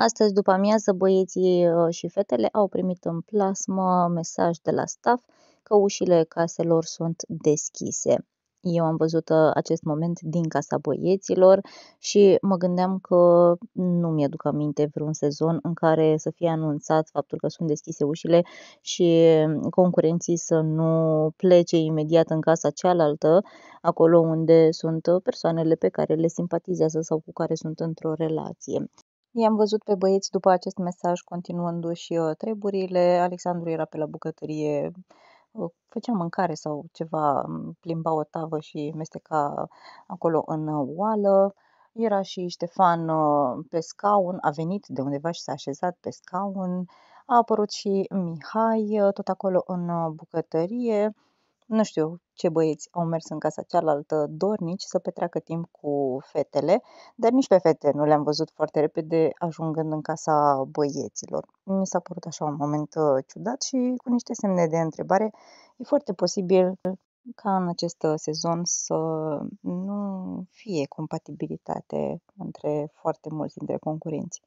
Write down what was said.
Astăzi după amiază, băieții uh, și fetele au primit în plasmă mesaj de la staff că ușile caselor sunt deschise. Eu am văzut uh, acest moment din casa băieților și mă gândeam că nu mi-aduc aminte vreun sezon în care să fie anunțat faptul că sunt deschise ușile și concurenții să nu plece imediat în casa cealaltă, acolo unde sunt uh, persoanele pe care le simpatizează sau cu care sunt într-o relație. I-am văzut pe băieți după acest mesaj continuându-și uh, treburile. Alexandru era pe la bucătărie, uh, făcea mâncare sau ceva, mm, plimba o tavă și mesteca acolo în uh, oală. Era și Ștefan pe scaun, a venit de undeva și s-a așezat pe scaun. A apărut și Mihai, tot acolo în bucătărie nu știu ce băieți au mers în casa cealaltă dornici să petreacă timp cu fetele, dar nici pe fete nu le-am văzut foarte repede ajungând în casa băieților. Mi s-a părut așa un moment uh, ciudat și cu niște semne de întrebare. E foarte posibil ca în acest uh, sezon să nu fie compatibilitate între foarte mulți dintre concurenți.